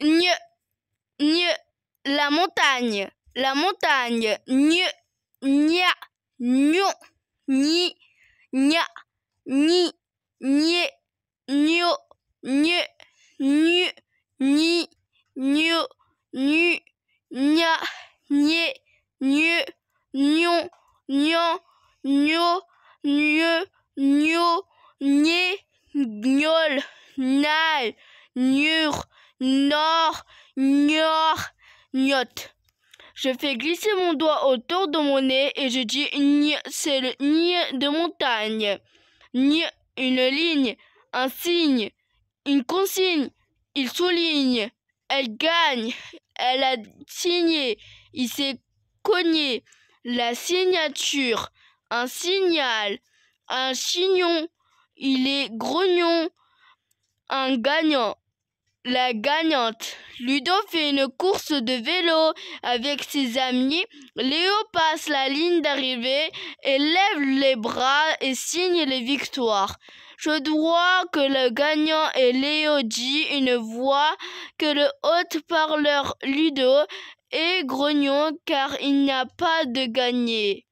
Nye, la montagne, la montagne. ni ni, Nya. ni, nu, ni, ni ni ni ni ni ni gnol, nal, nord, Nord, Je fais glisser mon doigt autour de mon nez et je dis Ni, c'est le de montagne. ni une ligne, un signe, une consigne. Il souligne, elle gagne, elle a signé, il s'est cogné. La signature, un signal, un chignon, il est grognon, un gagnant. La gagnante. Ludo fait une course de vélo avec ses amis. Léo passe la ligne d'arrivée et lève les bras et signe les victoires. Je dois que le gagnant et Léo dit une voix que le haute-parleur Ludo est grognon car il n'y a pas de gagné.